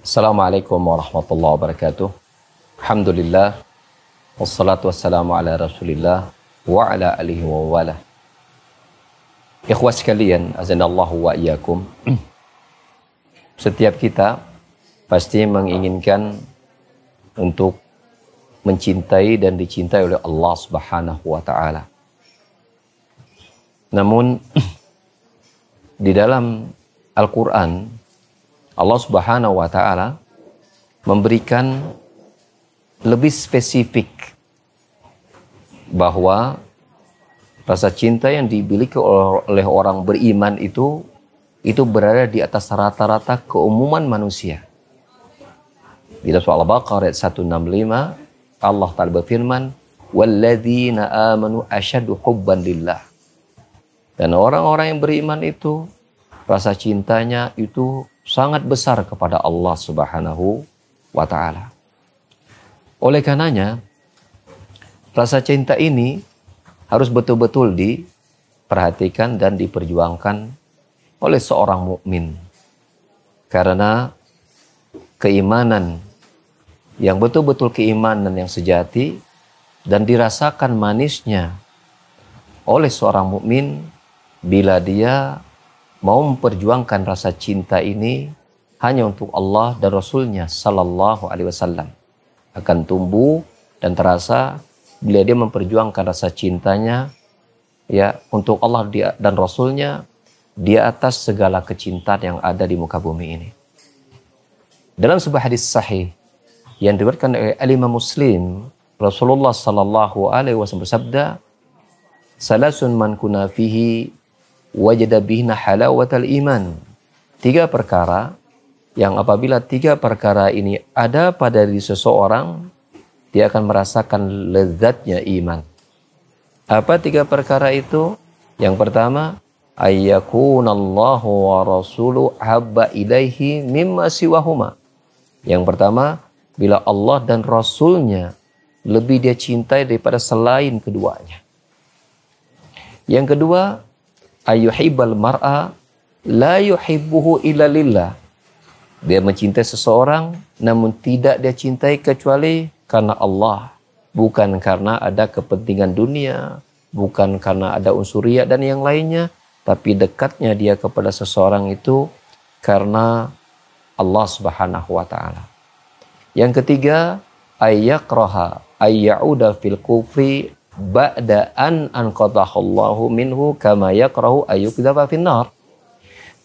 Assalamualaikum warahmatullahi wabarakatuh. Alhamdulillah. Wassalatu wassalamu ala rasulillah wa ala alihi wa wala. Ikhwas sekalian, azanallahu wa iyakum. Setiap kita pasti menginginkan untuk mencintai dan dicintai oleh Allah Subhanahu wa taala. Namun di dalam Al-Qur'an Allah Subhanahu wa taala memberikan lebih spesifik bahwa rasa cinta yang dimiliki oleh orang beriman itu itu berada di atas rata-rata keumuman manusia. Di surah Al-Baqarah ayat 165 Allah Ta'ala berfirman, "Walladzina amanu asyaddu hubban lillah." Dan orang-orang yang beriman itu rasa cintanya itu sangat besar kepada Allah Subhanahu wa taala. Oleh karenanya, rasa cinta ini harus betul-betul diperhatikan dan diperjuangkan oleh seorang mukmin. Karena keimanan yang betul-betul keimanan yang sejati dan dirasakan manisnya oleh seorang mukmin bila dia mau memperjuangkan rasa cinta ini hanya untuk Allah dan Rasulnya Sallallahu Alaihi Wasallam akan tumbuh dan terasa bila dia memperjuangkan rasa cintanya ya untuk Allah dan Rasulnya di atas segala kecintaan yang ada di muka bumi ini. Dalam sebuah hadis sahih yang diberikan oleh Imam Muslim, Rasulullah sallallahu alaihi wasallam bersabda, "Salasun man kuna fihi wajada bihna halawatal iman. Tiga perkara yang apabila tiga perkara ini ada pada diri seseorang, dia akan merasakan lezatnya iman. Apa tiga perkara itu? Yang pertama, ayyakunallahu wa rasulu habba ilaihi mimma siwahuma. Yang pertama, bila Allah dan Rasulnya lebih dia cintai daripada selain keduanya. Yang kedua, ayuhibbal mar'a la yuhibbuhu illa lillah. Dia mencintai seseorang namun tidak dia cintai kecuali karena Allah, bukan karena ada kepentingan dunia, bukan karena ada unsur riya dan yang lainnya, tapi dekatnya dia kepada seseorang itu karena Allah Subhanahu wa taala. Yang ketiga, ayakraha ayyauda fil kufri ba'da an anqatahallahu minhu kama yakrahu ayukdzaba finnar.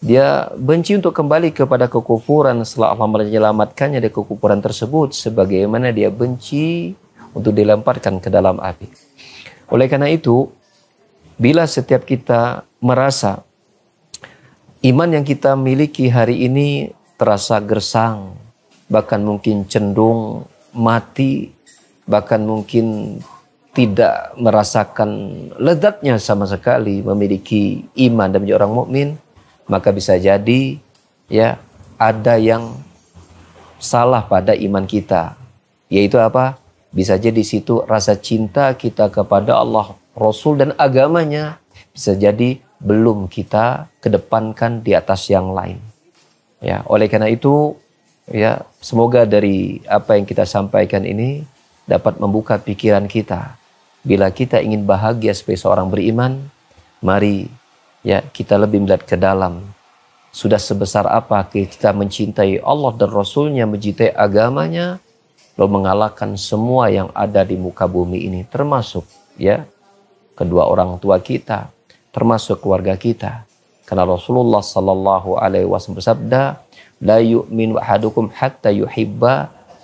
Dia benci untuk kembali kepada kekufuran setelah Allah menyelamatkannya dari kekufuran tersebut sebagaimana dia benci untuk dilemparkan ke dalam api. Oleh karena itu, bila setiap kita merasa iman yang kita miliki hari ini terasa gersang, bahkan mungkin cenderung mati, bahkan mungkin tidak merasakan lezatnya sama sekali memiliki iman dan menjadi orang mukmin, maka bisa jadi ya ada yang salah pada iman kita. Yaitu apa? Bisa jadi di situ rasa cinta kita kepada Allah, Rasul dan agamanya bisa jadi belum kita kedepankan di atas yang lain. Ya, oleh karena itu ya semoga dari apa yang kita sampaikan ini dapat membuka pikiran kita Bila kita ingin bahagia sebagai seorang beriman, mari ya kita lebih melihat ke dalam. Sudah sebesar apa kita mencintai Allah dan Rasulnya, mencintai agamanya, lalu mengalahkan semua yang ada di muka bumi ini, termasuk ya kedua orang tua kita, termasuk keluarga kita. Karena Rasulullah Shallallahu Alaihi Wasallam bersabda, لا يؤمن أحدكم حتى يحب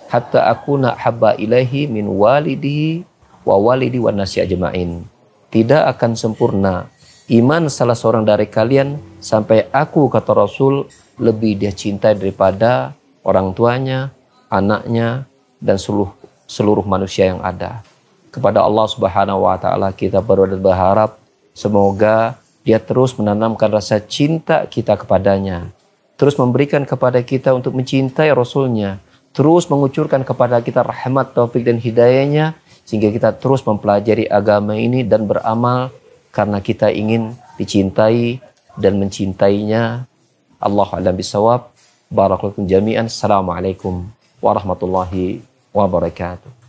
حتى أكون أحب إليه من والده wa walidi wa nasi ajma'in. Tidak akan sempurna iman salah seorang dari kalian sampai aku kata Rasul lebih dia cintai daripada orang tuanya, anaknya dan seluruh seluruh manusia yang ada. Kepada Allah Subhanahu wa taala kita berdoa berharap semoga dia terus menanamkan rasa cinta kita kepadanya, terus memberikan kepada kita untuk mencintai Rasulnya, terus mengucurkan kepada kita rahmat, taufik dan hidayahnya sehingga kita terus mempelajari agama ini dan beramal karena kita ingin dicintai dan mencintainya. Allah alam bisawab. Barakallahu jami'an. Assalamualaikum warahmatullahi wabarakatuh.